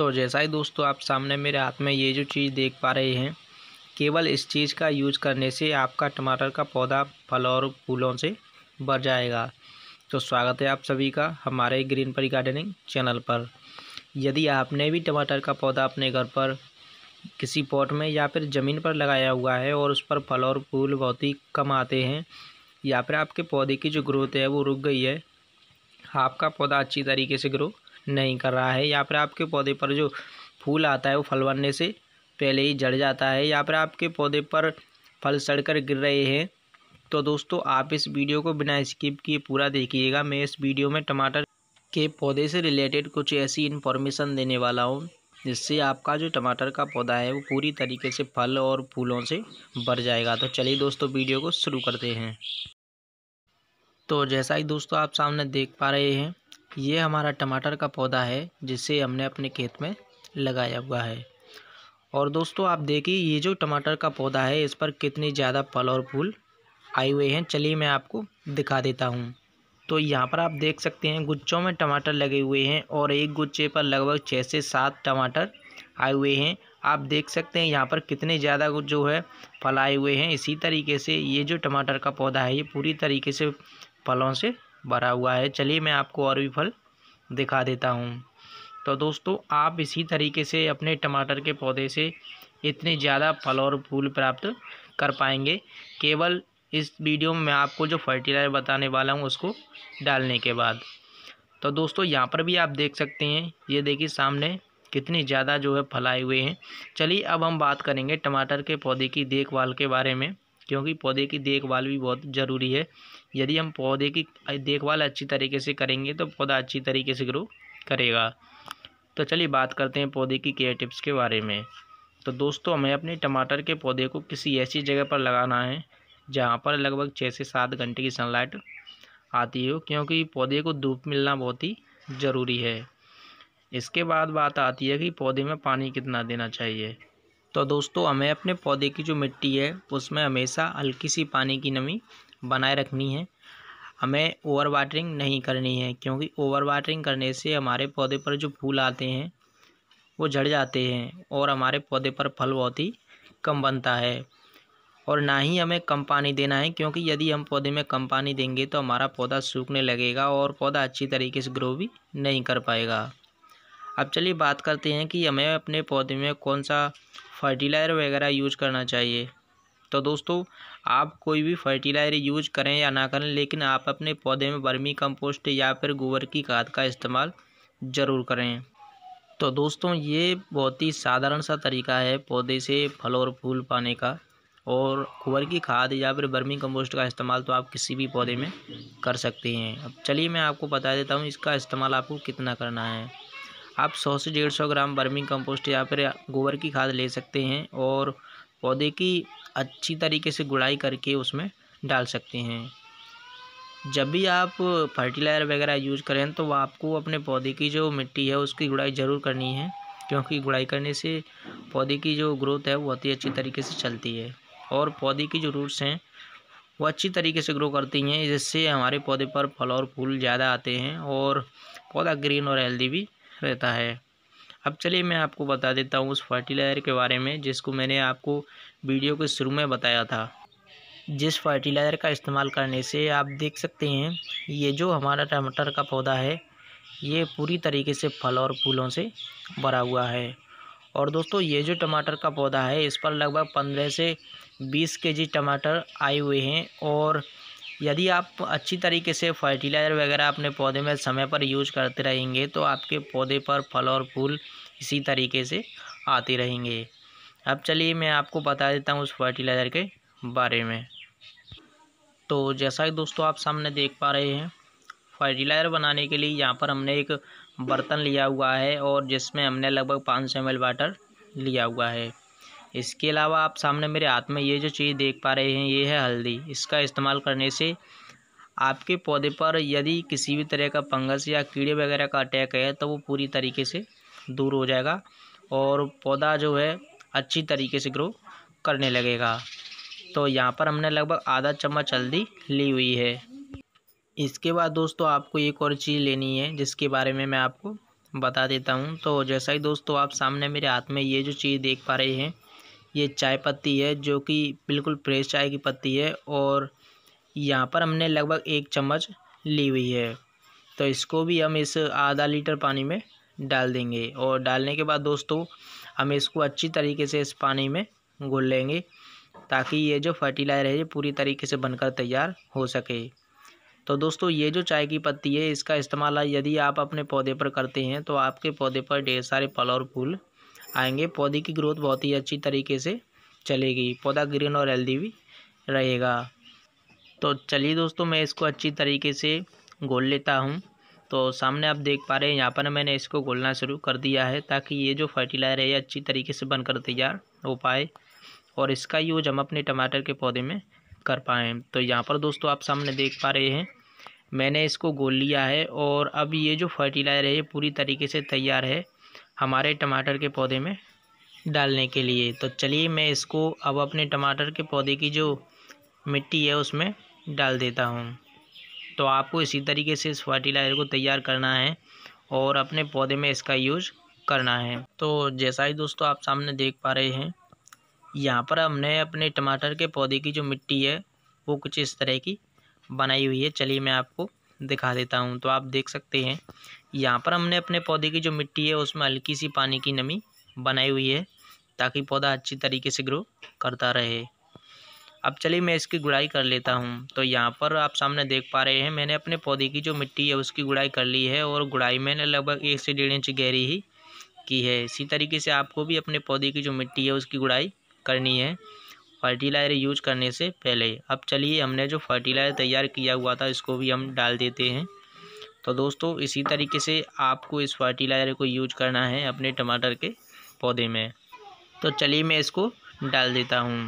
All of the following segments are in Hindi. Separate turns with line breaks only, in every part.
तो जैसा ही दोस्तों आप सामने मेरे हाथ में ये जो चीज़ देख पा रहे हैं केवल इस चीज़ का यूज करने से आपका टमाटर का पौधा फल और फूलों से बढ़ जाएगा तो स्वागत है आप सभी का हमारे ग्रीन परी गार्डनिंग चैनल पर यदि आपने भी टमाटर का पौधा अपने घर पर किसी पॉट में या फिर ज़मीन पर लगाया हुआ है और उस पर फल और फूल बहुत ही कम आते हैं या फिर आपके पौधे की जो ग्रोथ है वो रुक गई है आपका पौधा अच्छी तरीके से ग्रो नहीं कर रहा है या फिर आपके पौधे पर जो फूल आता है वो फल बनने से पहले ही जड़ जाता है या फिर आपके पौधे पर फल सड़कर गिर रहे हैं तो दोस्तों आप इस वीडियो को बिना स्किप किए पूरा देखिएगा मैं इस वीडियो में टमाटर के पौधे से रिलेटेड कुछ ऐसी इन्फॉर्मेशन देने वाला हूँ जिससे आपका जो टमाटर का पौधा है वो पूरी तरीके से फल और फूलों से भर जाएगा तो चलिए दोस्तों वीडियो को शुरू करते हैं तो जैसा ही दोस्तों आप सामने देख पा रहे हैं ये हमारा टमाटर का पौधा है जिसे हमने अपने खेत में लगाया हुआ है और दोस्तों आप देखिए ये जो टमाटर का पौधा है इस पर कितनी ज़्यादा फल और फूल आए हुए हैं चलिए मैं आपको दिखा देता हूँ तो यहाँ पर आप देख सकते हैं गुच्छों में टमाटर लगे हुए हैं और एक गुच्छे पर लगभग छः से सात टमाटर आए हुए हैं आप देख सकते हैं यहाँ पर कितने ज़्यादा जो है फल आए हुए हैं इसी तरीके से ये जो टमाटर का पौधा है ये पूरी तरीके से फलों से भरा हुआ है चलिए मैं आपको और भी फल दिखा देता हूँ तो दोस्तों आप इसी तरीके से अपने टमाटर के पौधे से इतने ज़्यादा फल और फूल प्राप्त कर पाएंगे केवल इस वीडियो में मैं आपको जो फर्टिलाइजर बताने वाला हूँ उसको डालने के बाद तो दोस्तों यहाँ पर भी आप देख सकते हैं ये देखिए सामने कितने ज़्यादा जो है फलाए हुए हैं चलिए अब हम बात करेंगे टमाटर के पौधे की देखभाल के बारे में क्योंकि पौधे की देखभाल भी बहुत ज़रूरी है यदि हम पौधे की देखभाल अच्छी तरीके से करेंगे तो पौधा अच्छी तरीके से ग्रो करेगा तो चलिए बात करते हैं पौधे की केयर टिप्स के बारे में तो दोस्तों हमें अपने टमाटर के पौधे को किसी ऐसी जगह पर लगाना है जहाँ पर लगभग छः से सात घंटे की सनलाइट आती हो क्योंकि पौधे को धूप मिलना बहुत ही ज़रूरी है इसके बाद बात आती है कि पौधे में पानी कितना देना चाहिए तो दोस्तों हमें अपने पौधे की जो मिट्टी है उसमें हमेशा हल्की सी पानी की नमी बनाए रखनी है हमें ओवर वाटरिंग नहीं करनी है क्योंकि ओवर वाटरिंग करने से हमारे पौधे पर जो फूल आते हैं वो झड़ जाते हैं और हमारे पौधे पर फल बहुत ही कम बनता है और ना ही हमें कम पानी देना है क्योंकि यदि हम पौधे में कम पानी देंगे तो हमारा पौधा सूखने लगेगा और पौधा अच्छी तरीके से ग्रो भी नहीं कर पाएगा अब चलिए बात करते हैं कि हमें अपने पौधे में कौन सा फर्टिलाइज़र वगैरह यूज करना चाहिए तो दोस्तों आप कोई भी फर्टिलाइजर यूज करें या ना करें लेकिन आप अपने पौधे में बर्मी कंपोस्ट या फिर गोबर की खाद का इस्तेमाल ज़रूर करें तो दोस्तों ये बहुत ही साधारण सा तरीका है पौधे से फल और फूल पाने का और गोबर की खाद या फिर बर्मी कंपोस्ट का इस्तेमाल तो आप किसी भी पौधे में कर सकते हैं अब चलिए मैं आपको बता देता हूँ इसका इस्तेमाल आपको कितना करना है आप सौ से डेढ़ सौ ग्राम बर्मिंग कंपोस्ट या फिर गोबर की खाद ले सकते हैं और पौधे की अच्छी तरीके से गुड़ाई करके उसमें डाल सकते हैं जब भी आप फर्टिलाइज़र वगैरह यूज़ करें तो आपको अपने पौधे की जो मिट्टी है उसकी गुड़ाई ज़रूर करनी है क्योंकि गुड़ाई करने से पौधे की जो ग्रोथ है वो अति अच्छी तरीके से चलती है और पौधे की जो रूट्स हैं वो अच्छी तरीके से ग्रो करती हैं जिससे हमारे पौधे पर फल और फूल ज़्यादा आते हैं और पौधा ग्रीन और हेल्दी भी रहता है अब चलिए मैं आपको बता देता हूँ उस फर्टिलाइज़र के बारे में जिसको मैंने आपको वीडियो के शुरू में बताया था जिस फर्टिलाइज़र का इस्तेमाल करने से आप देख सकते हैं ये जो हमारा टमाटर का पौधा है ये पूरी तरीके से फल और फूलों से भरा हुआ है और दोस्तों ये जो टमाटर का पौधा है इस पर लगभग पंद्रह से बीस के जी टमाटर आए हुए हैं और यदि आप अच्छी तरीके से फर्टिलाइज़र वगैरह अपने पौधे में समय पर यूज करते रहेंगे तो आपके पौधे पर फल और फूल इसी तरीके से आते रहेंगे अब चलिए मैं आपको बता देता हूँ उस फर्टिलाइज़र के बारे में तो जैसा कि दोस्तों आप सामने देख पा रहे हैं फर्टिलाइज़र बनाने के लिए यहाँ पर हमने एक बर्तन लिया हुआ है और जिसमें हमने लगभग पाँच सौ एम वाटर लिया हुआ है इसके अलावा आप सामने मेरे हाथ में ये जो चीज़ देख पा रहे हैं ये है हल्दी इसका इस्तेमाल करने से आपके पौधे पर यदि किसी भी तरह का फंगस या कीड़े वगैरह का अटैक है तो वो पूरी तरीके से दूर हो जाएगा और पौधा जो है अच्छी तरीके से ग्रो करने लगेगा तो यहाँ पर हमने लगभग आधा चम्मच हल्दी ली हुई है इसके बाद दोस्तों आपको एक और चीज़ लेनी है जिसके बारे में मैं आपको बता देता हूँ तो जैसा ही दोस्तों आप सामने मेरे हाथ में ये जो चीज़ देख पा रहे हैं ये चाय पत्ती है जो कि बिल्कुल फ्रेश चाय की पत्ती है और यहाँ पर हमने लगभग एक चम्मच ली हुई है तो इसको भी हम इस आधा लीटर पानी में डाल देंगे और डालने के बाद दोस्तों हम इसको अच्छी तरीके से इस पानी में घुल लेंगे ताकि ये जो फर्टिलाइजर है ये पूरी तरीके से बनकर तैयार हो सके तो दोस्तों ये जो चाय की पत्ती है इसका इस्तेमाल यदि आप अपने पौधे पर करते हैं तो आपके पौधे पर ढेर सारे फल और फूल आएंगे पौधे की ग्रोथ बहुत ही अच्छी तरीके से चलेगी पौधा ग्रीन और हेल्दी भी रहेगा तो चलिए दोस्तों मैं इसको अच्छी तरीके से घोल लेता हूँ तो सामने आप देख पा रहे हैं यहाँ पर मैंने इसको घोलना शुरू कर दिया है ताकि ये जो फर्टिलाइजर है ये अच्छी तरीके से बनकर तैयार हो पाए और इसका यूज हम अपने टमाटर के पौधे में कर पाएँ तो यहाँ पर दोस्तों आप सामने देख पा रहे हैं मैंने इसको घोल लिया है और अब ये जो फर्टिलाइजर है ये पूरी तरीके से तैयार है हमारे टमाटर के पौधे में डालने के लिए तो चलिए मैं इसको अब अपने टमाटर के पौधे की जो मिट्टी है उसमें डाल देता हूँ तो आपको इसी तरीके से इस फर्टिलाइज़र को तैयार करना है और अपने पौधे में इसका यूज करना है तो जैसा ही दोस्तों आप सामने देख पा रहे हैं यहाँ पर हमने अपने टमाटर के पौधे की जो मिट्टी है वो कुछ इस तरह की बनाई हुई है चलिए मैं आपको दिखा देता हूँ तो आप देख सकते हैं यहाँ पर हमने अपने पौधे की जो मिट्टी है उसमें हल्की सी पानी की नमी बनाई हुई है ताकि पौधा अच्छी तरीके से ग्रो करता रहे अब चलिए मैं इसकी गुड़ाई कर लेता हूँ तो यहाँ पर आप सामने देख पा रहे हैं मैंने अपने पौधे की जो मिट्टी है उसकी गुड़ाई कर ली है और गुड़ाई मैंने लगभग एक से डेढ़ इंच गहरी ही की है इसी तरीके से आपको भी अपने पौधे की जो मिट्टी है उसकी गुड़ाई करनी है फर्टिलाइजर यूज करने से पहले अब चलिए हमने जो फर्टिलाइजर तैयार किया हुआ था इसको भी हम डाल देते हैं तो दोस्तों इसी तरीके से आपको इस फर्टिलाइजर को यूज करना है अपने टमाटर के पौधे में तो चलिए मैं इसको डाल देता हूँ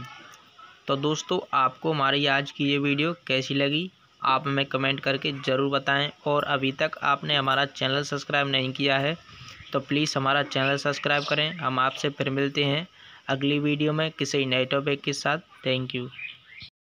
तो दोस्तों आपको हमारी आज की ये वीडियो कैसी लगी आप हमें कमेंट करके ज़रूर बताएं और अभी तक आपने हमारा चैनल सब्सक्राइब नहीं किया है तो प्लीज़ हमारा चैनल सब्सक्राइब करें हम आपसे फिर मिलते हैं अगली वीडियो में किसी नए टॉपिक के साथ थैंक यू